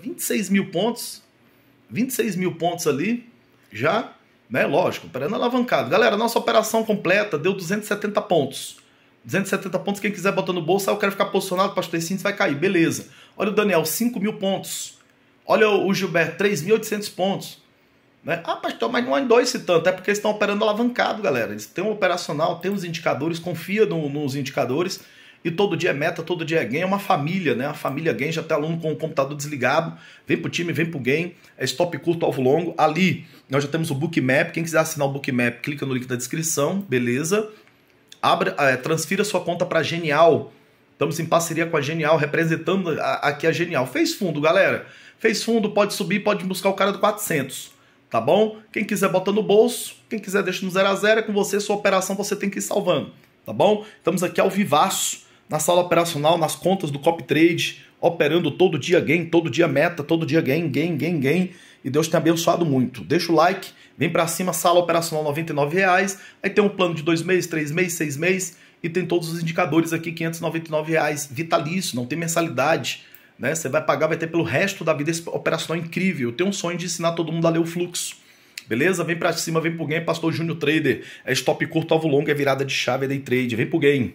26 mil pontos, 26 mil pontos ali, já, né? Lógico, operando alavancado. Galera, nossa operação completa deu 270 pontos. 270 pontos, quem quiser botar no bolso, ah, eu quero ficar posicionado, pastor, sim, vai cair, beleza. Olha o Daniel, 5 mil pontos. Olha o Gilberto, 3.800 pontos. Né? Ah, pastor, mas não é dois esse tanto, é porque eles estão operando alavancado, galera. Eles têm um operacional, tem os indicadores, confia no, nos indicadores e todo dia é meta, todo dia é game. é uma família, né? A família game já tem aluno com o computador desligado, vem pro time, vem pro game. é stop curto, alvo longo. Ali, nós já temos o bookmap, quem quiser assinar o bookmap, clica no link da descrição, beleza? Abre, é, transfira sua conta para Genial. Estamos em parceria com a Genial, representando aqui a Genial. Fez fundo, galera. Fez fundo, pode subir, pode buscar o cara do 400 tá bom? Quem quiser bota no bolso, quem quiser deixa no 0 a 0 é com você, sua operação você tem que ir salvando, tá bom? Estamos aqui ao vivaço na sala operacional, nas contas do copy trade, operando todo dia gain, todo dia meta, todo dia gain, gain, gain, gain. E Deus tem abençoado muito. Deixa o like, vem para cima, sala operacional R$ reais. Aí tem um plano de dois meses, três meses, seis meses e tem todos os indicadores aqui, R$ reais vitalício, não tem mensalidade. Né? Você vai pagar, vai ter pelo resto da vida esse operacional incrível. Eu tenho um sonho de ensinar todo mundo a ler o fluxo. Beleza? Vem pra cima, vem pro game, Pastor Júnior Trader. É stop curto, alvo longo, é virada de chave, é day trade. Vem pro game.